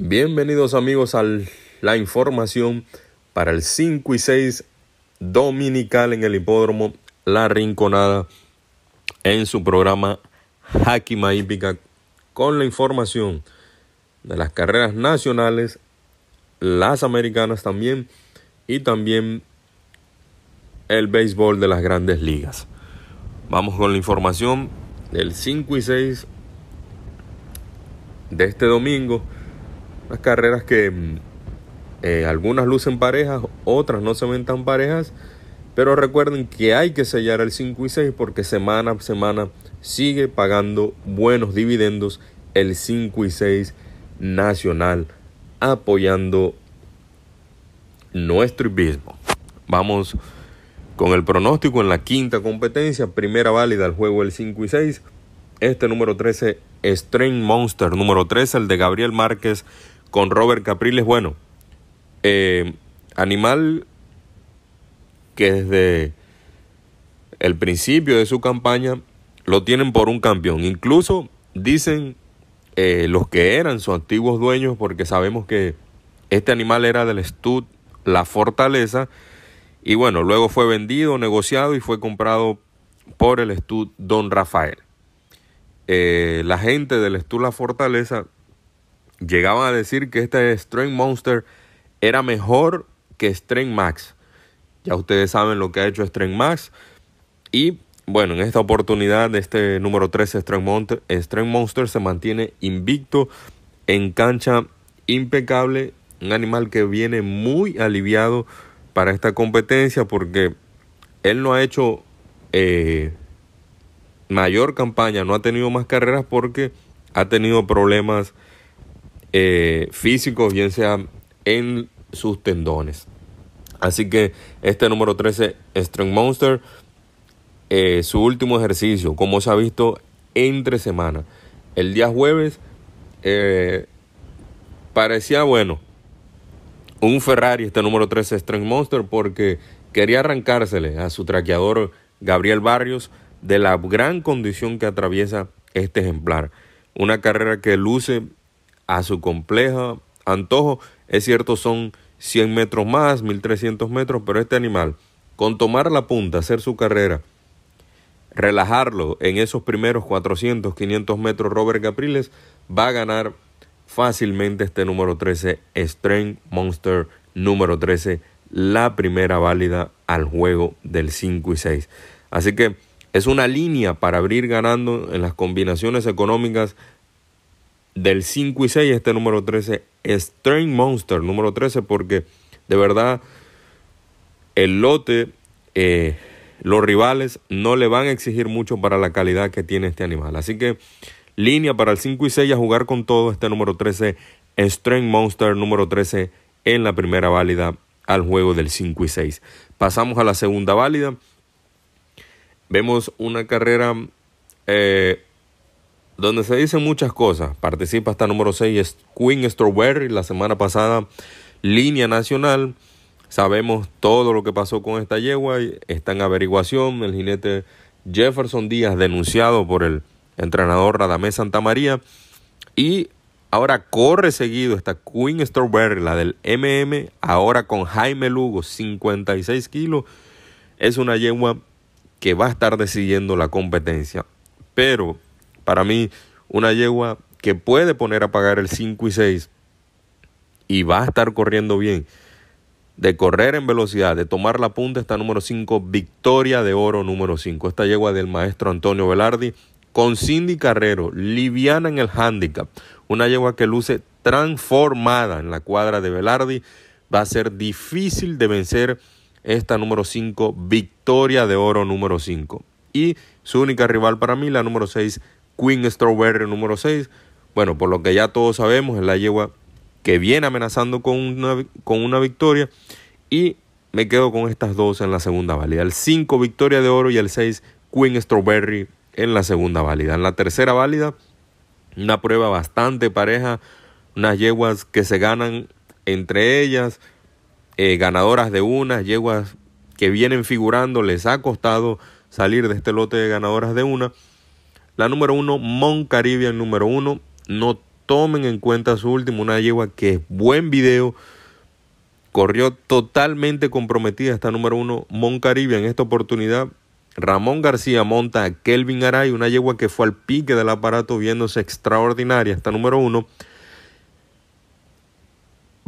Bienvenidos amigos a la información para el 5 y 6 dominical en el hipódromo La Rinconada en su programa Hakima Hípica con la información de las carreras nacionales, las americanas también y también el béisbol de las grandes ligas. Vamos con la información del 5 y 6 de este domingo. Las carreras que mm, eh, algunas lucen parejas, otras no se ven tan parejas. Pero recuerden que hay que sellar el 5 y 6 porque semana a semana sigue pagando buenos dividendos el 5 y 6 nacional apoyando nuestro mismo. Vamos con el pronóstico en la quinta competencia, primera válida al juego el 5 y 6. Este número 13, Strain Monster, número 13, el de Gabriel Márquez con Robert Capriles. Bueno, eh, Animal que desde el principio de su campaña lo tienen por un campeón. Incluso dicen eh, los que eran sus antiguos dueños, porque sabemos que este animal era del Stud La Fortaleza, y bueno, luego fue vendido, negociado y fue comprado por el Stud Don Rafael. Eh, la gente del Stud La Fortaleza Llegaban a decir que este Strength Monster era mejor que Strength Max. Ya ustedes saben lo que ha hecho Strength Max. Y bueno, en esta oportunidad, este número 13 Strength Monster, Strength Monster se mantiene invicto en cancha impecable. Un animal que viene muy aliviado para esta competencia porque él no ha hecho eh, mayor campaña, no ha tenido más carreras porque ha tenido problemas físico, eh, físicos, bien sea en sus tendones. Así que este número 13, Strength Monster, eh, su último ejercicio, como se ha visto entre semana. El día jueves eh, parecía bueno. Un Ferrari, este número 13, Strength Monster, porque quería arrancársele a su traqueador Gabriel Barrios de la gran condición que atraviesa este ejemplar. Una carrera que luce a su compleja antojo. Es cierto, son 100 metros más, 1300 metros, pero este animal, con tomar la punta, hacer su carrera, relajarlo en esos primeros 400, 500 metros, Robert Capriles va a ganar fácilmente este número 13, Strength Monster número 13, la primera válida al juego del 5 y 6. Así que es una línea para abrir ganando en las combinaciones económicas del 5 y 6 este número 13, Strange Monster número 13, porque de verdad el lote, eh, los rivales no le van a exigir mucho para la calidad que tiene este animal. Así que línea para el 5 y 6 a jugar con todo este número 13, Strange Monster número 13 en la primera válida al juego del 5 y 6. Pasamos a la segunda válida. Vemos una carrera eh, donde se dicen muchas cosas. Participa hasta número 6 Queen Strawberry la semana pasada, línea nacional. Sabemos todo lo que pasó con esta yegua, está en averiguación. El jinete Jefferson Díaz, denunciado por el entrenador Radamés Santamaría. Y ahora corre seguido esta Queen Strawberry, la del MM, ahora con Jaime Lugo, 56 kilos. Es una yegua que va a estar decidiendo la competencia. Pero para mí una yegua que puede poner a pagar el 5 y 6 y va a estar corriendo bien, de correr en velocidad, de tomar la punta, está número 5, victoria de oro número 5. Esta yegua del maestro Antonio Velardi con Cindy Carrero, liviana en el handicap, una yegua que luce transformada en la cuadra de Velardi, va a ser difícil de vencer esta número 5, victoria de oro número 5. Y su única rival para mí, la número 6, Queen Strawberry número 6. Bueno, por lo que ya todos sabemos, es la yegua que viene amenazando con una, con una victoria. Y me quedo con estas dos en la segunda válida. El 5 Victoria de Oro y el 6 Queen Strawberry en la segunda válida. En la tercera válida, una prueba bastante pareja. Unas yeguas que se ganan entre ellas. Eh, ganadoras de unas, yeguas que vienen figurando, les ha costado salir de este lote de ganadoras de una. La número uno, Mon Caribbean número uno. No tomen en cuenta su último, una yegua que es buen video. Corrió totalmente comprometida esta número uno, Mon Caribbean. En esta oportunidad, Ramón García monta a Kelvin Aray, una yegua que fue al pique del aparato viéndose extraordinaria. Esta número uno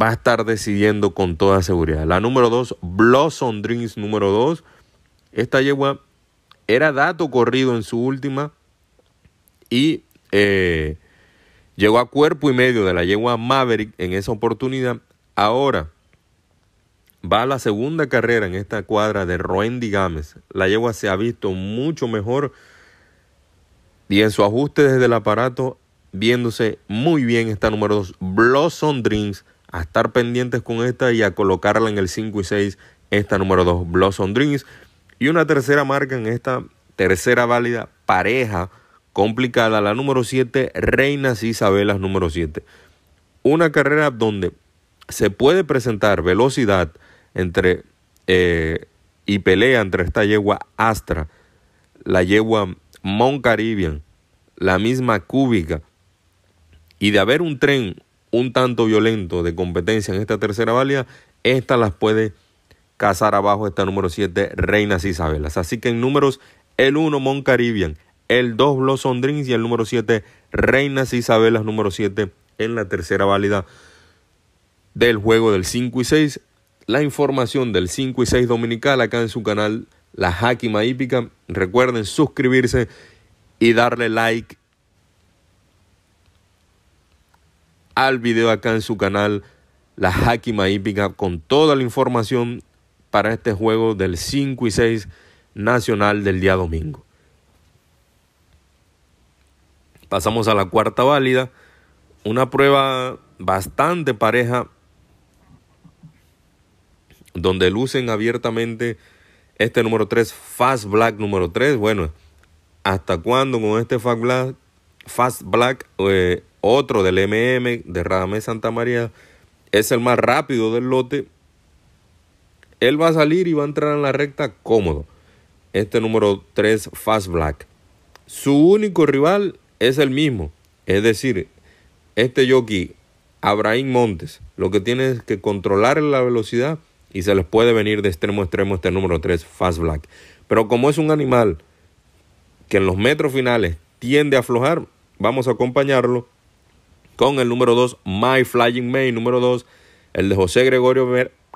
va a estar decidiendo con toda seguridad. La número dos, Blossom Dreams número dos. Esta yegua era dato corrido en su última y eh, llegó a cuerpo y medio de la yegua Maverick en esa oportunidad. Ahora va a la segunda carrera en esta cuadra de Roendy Gámez. La yegua se ha visto mucho mejor y en su ajuste desde el aparato, viéndose muy bien esta número 2, Blossom Dreams. A estar pendientes con esta y a colocarla en el 5 y 6, esta número 2, Blossom Dreams. Y una tercera marca en esta tercera válida pareja complicada. La número 7, Reinas Isabelas, número 7. Una carrera donde se puede presentar velocidad entre eh, y pelea entre esta yegua Astra, la yegua Mon Caribbean, la misma Cúbica. Y de haber un tren un tanto violento de competencia en esta tercera valía esta las puede cazar abajo esta número 7, Reinas Isabelas. Así que en números, el 1, Mon Caribbean, el 2 Blossom Dreams y el número 7 Reinas Isabelas, número 7 en la tercera válida del juego del 5 y 6. La información del 5 y 6 dominical acá en su canal La Hakima Hípica. Recuerden suscribirse y darle like al video acá en su canal La Hakima Hípica con toda la información para este juego del 5 y 6 nacional del día domingo. Pasamos a la cuarta válida, una prueba bastante pareja, donde lucen abiertamente este número 3, Fast Black número 3. Bueno, ¿hasta cuándo con este Fast Black, Fast Black eh, otro del MM de Radamés Santa María, es el más rápido del lote? Él va a salir y va a entrar en la recta cómodo. Este número 3, Fast Black. Su único rival es el mismo. Es decir, este jockey, Abraham Montes, lo que tiene es que controlar la velocidad y se les puede venir de extremo a extremo este número 3, Fast Black. Pero como es un animal que en los metros finales tiende a aflojar, vamos a acompañarlo con el número 2, My Flying May, número 2, el de José Gregorio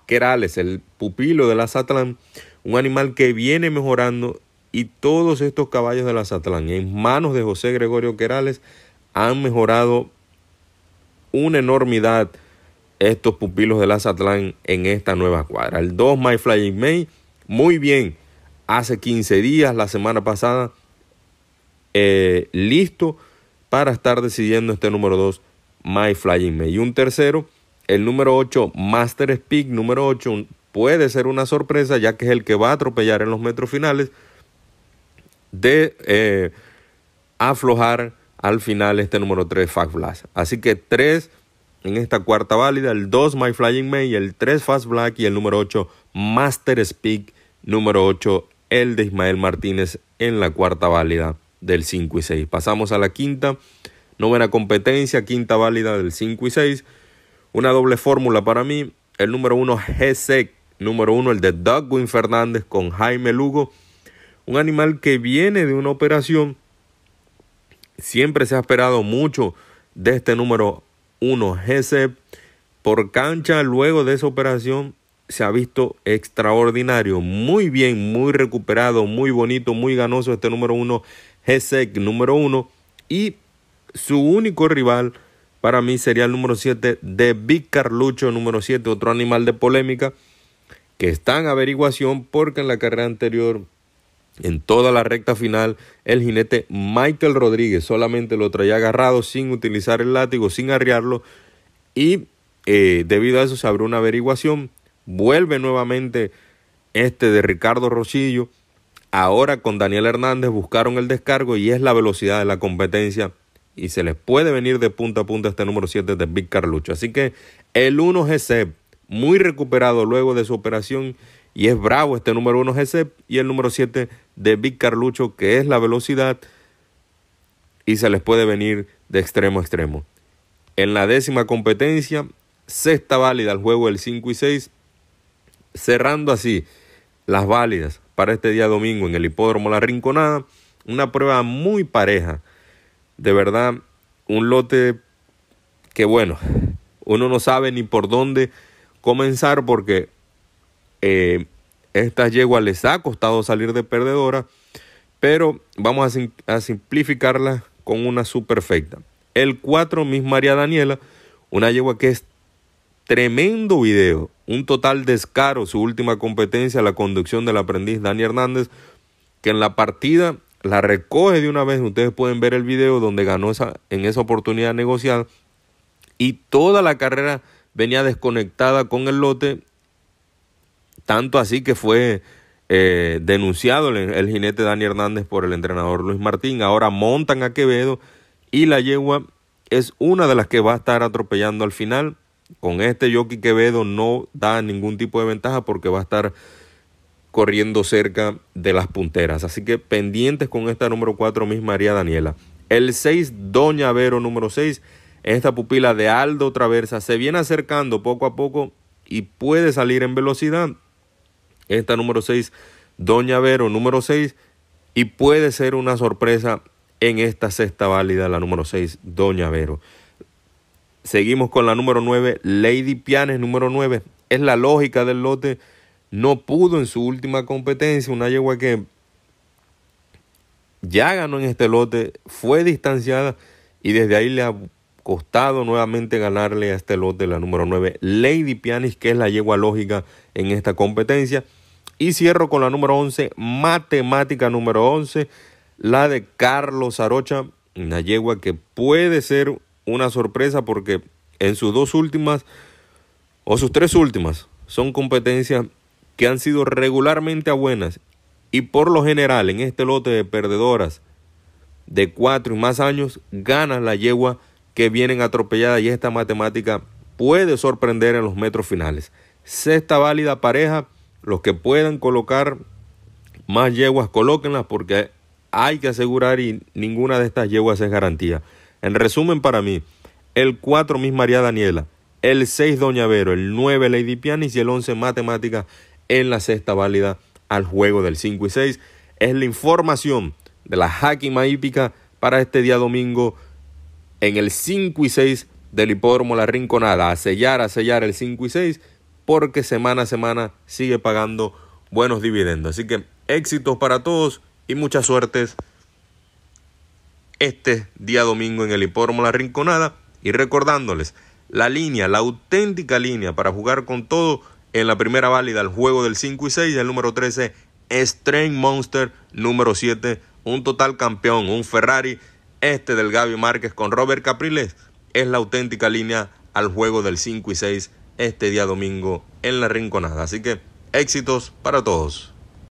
Querales, el pupilo de la Satlan, un animal que viene mejorando y todos estos caballos de la en manos de José Gregorio Querales han mejorado una enormidad estos pupilos de la en esta nueva cuadra. El 2 My Flying May, muy bien, hace 15 días, la semana pasada, eh, listo para estar decidiendo este número 2 My Flying May. Y un tercero, el número 8 Master Speak, número 8, puede ser una sorpresa ya que es el que va a atropellar en los metros finales de eh, aflojar al final este número 3 Fast Blast. Así que 3 en esta cuarta válida, el 2 My Flying May, el 3 Fast Black y el número 8 Master Speak, número 8 el de Ismael Martínez en la cuarta válida del 5 y 6. Pasamos a la quinta, novena competencia, quinta válida del 5 y 6. Una doble fórmula para mí, el número 1 GSEC, número 1 el de Doug Wynn Fernández con Jaime Lugo un animal que viene de una operación. Siempre se ha esperado mucho de este número 1 GSEP. por cancha. Luego de esa operación se ha visto extraordinario, muy bien, muy recuperado, muy bonito, muy ganoso este número 1 GSEC número 1 y su único rival para mí sería el número 7 de Big Carlucho, número 7, otro animal de polémica que está en averiguación porque en la carrera anterior en toda la recta final, el jinete Michael Rodríguez solamente lo traía agarrado sin utilizar el látigo, sin arriarlo. Y eh, debido a eso se abrió una averiguación. Vuelve nuevamente este de Ricardo Rosillo. Ahora con Daniel Hernández buscaron el descargo y es la velocidad de la competencia. Y se les puede venir de punta a punta este número 7 de Big Carlucho. Así que el 1 GC, muy recuperado luego de su operación y es bravo este número 1 GCEP y el número 7 de Vic Carlucho, que es la velocidad. Y se les puede venir de extremo a extremo. En la décima competencia, sexta válida al juego del 5 y 6. Cerrando así las válidas para este día domingo en el hipódromo La Rinconada. Una prueba muy pareja. De verdad, un lote que bueno, uno no sabe ni por dónde comenzar porque eh, esta yegua les ha costado salir de perdedora, pero vamos a, simplificarla con una superfecta. El 4, Miss María Daniela, una yegua que es tremendo video, un total descaro, su última competencia, la conducción del aprendiz Dani Hernández, que en la partida la recoge de una vez, ustedes pueden ver el video donde ganó esa, en esa oportunidad negociada y toda la carrera venía desconectada con el lote tanto así que fue eh, denunciado el, jinete Dani Hernández por el entrenador Luis Martín. Ahora montan a Quevedo y la yegua es una de las que va a estar atropellando al final. Con este Yoki Quevedo no da ningún tipo de ventaja porque va a estar corriendo cerca de las punteras. Así que pendientes con esta número 4, Miss María Daniela. El 6, Doña Vero número 6. Esta pupila de Aldo Traversa se viene acercando poco a poco y puede salir en velocidad esta número 6, Doña Vero número 6, y puede ser una sorpresa en esta sexta válida, la número 6, Doña Vero. Seguimos con la número 9, Lady Pianes número 9. Es la lógica del lote. No pudo en su última competencia, una yegua que ya ganó en este lote, fue distanciada y desde ahí le ha costado nuevamente ganarle a este lote la número 9, Lady Pianis, que es la yegua lógica en esta competencia. Y cierro con la número 11, matemática número 11, la de Carlos Arocha, una yegua que puede ser una sorpresa porque en sus dos últimas o sus tres últimas son competencias que han sido regularmente buenas y por lo general en este lote de perdedoras de cuatro y más años gana la yegua que vienen atropelladas y esta matemática puede sorprender en los metros finales. Sexta válida pareja los que puedan colocar más yeguas, colóquenlas porque hay que asegurar y ninguna de estas yeguas es garantía. En resumen, para mí, el 4 Miss María Daniela, el 6 Doña Vero, el 9 Lady Pianis y el 11 Matemática en la sexta válida al juego del 5 y 6. Es la información de la jaquima Hípica para este día domingo en el 5 y 6 del Hipódromo La Rinconada. A sellar, a sellar el 5 y 6 porque semana a semana sigue pagando buenos dividendos. Así que éxitos para todos y muchas suertes este día domingo en el hipódromo La Rinconada. Y recordándoles, la línea, la auténtica línea para jugar con todo en la primera válida, al juego del 5 y 6, el número 13, Strain Monster, número 7, un total campeón, un Ferrari, este del Gaby Márquez con Robert Capriles, es la auténtica línea al juego del 5 y 6 este día domingo en la Rinconada. Así que éxitos para todos.